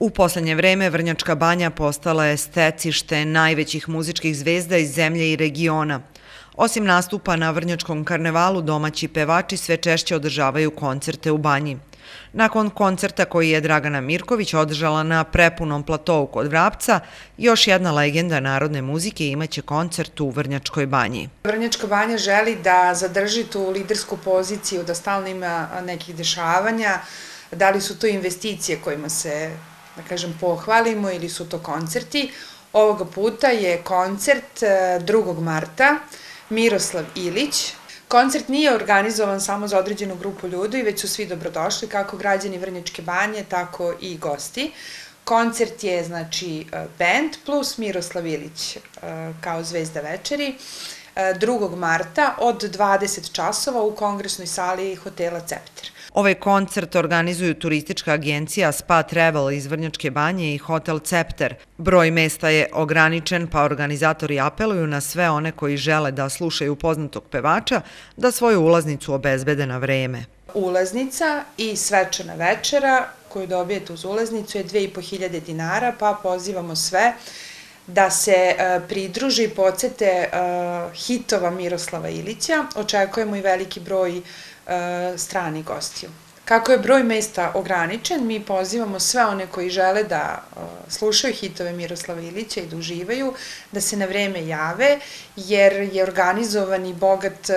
U poslednje vreme Vrnjačka banja postala je stecište najvećih muzičkih zvezda iz zemlje i regiona. Osim nastupa na Vrnjačkom karnevalu, domaći pevači sve češće održavaju koncerte u banji. Nakon koncerta koji je Dragana Mirković održala na prepunom platovu kod Vrapca, još jedna legenda narodne muzike imaće koncert u Vrnjačkoj banji. Vrnjačka banja želi da zadrži tu lidersku poziciju, da stalno ima nekih dešavanja, da li su to investicije kojima se da kažem, pohvalimo ili su to koncerti. Ovoga puta je koncert 2. E, marta Miroslav Ilić. Koncert nije organizovan samo za određenu grupu ljudi, već su svi dobrodošli, kako građani Vrnjačke banje, tako i gosti. Koncert je, znači, e, band plus Miroslav Ilić e, kao zvezda večeri. 2. marta od 20 časova u kongresnoj sali hotela Cepter. Ovaj koncert organizuju turistička agencija Spa Travel iz Vrnjačke banje i Hotel Cepter. Broj mesta je ograničen, pa organizatori apeluju na sve one koji žele da slušaju poznatog pevača da svoju ulaznicu obezbede na vreme. Ulaznica i svečana večera koju dobijete uz ulaznicu je 2500 dinara, pa pozivamo sve da se e, pridruži i podsete e, hitova Miroslava Ilića. Očekujemo i veliki broj e, strani gostiju. Kako je broj mesta ograničen, mi pozivamo sve one koji žele da slušaju hitove Miroslava Ilića i da uživaju, da se na vreme jave, jer je organizovan i bogat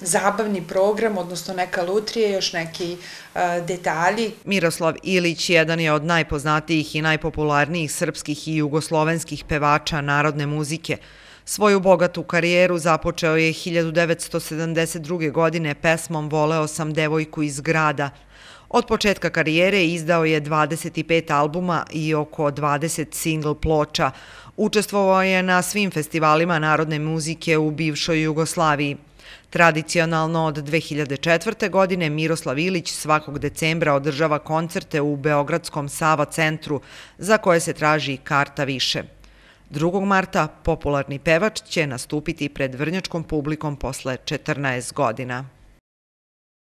zabavni program, odnosno neka lutrija, još neki e, detalji. Miroslav Ilić jedan je od najpoznatijih i najpopularnijih srpskih i jugoslovenskih pevača narodne muzike. Svoju bogatu karijeru započeo je 1972. godine pesmom Voleo sam devojku iz grada. Od početka karijere izdao je 25 albuma i oko 20 single ploča. Učestvovao je na svim festivalima narodne muzike u bivšoj Jugoslaviji. Tradicionalno od 2004. godine Miroslav Ilić svakog decembra održava koncerte u Beogradskom Sava centru za koje se traži karta više. 2. marta popularni pevač će nastupiti pred vrnjačkom publikom posle 14 godina.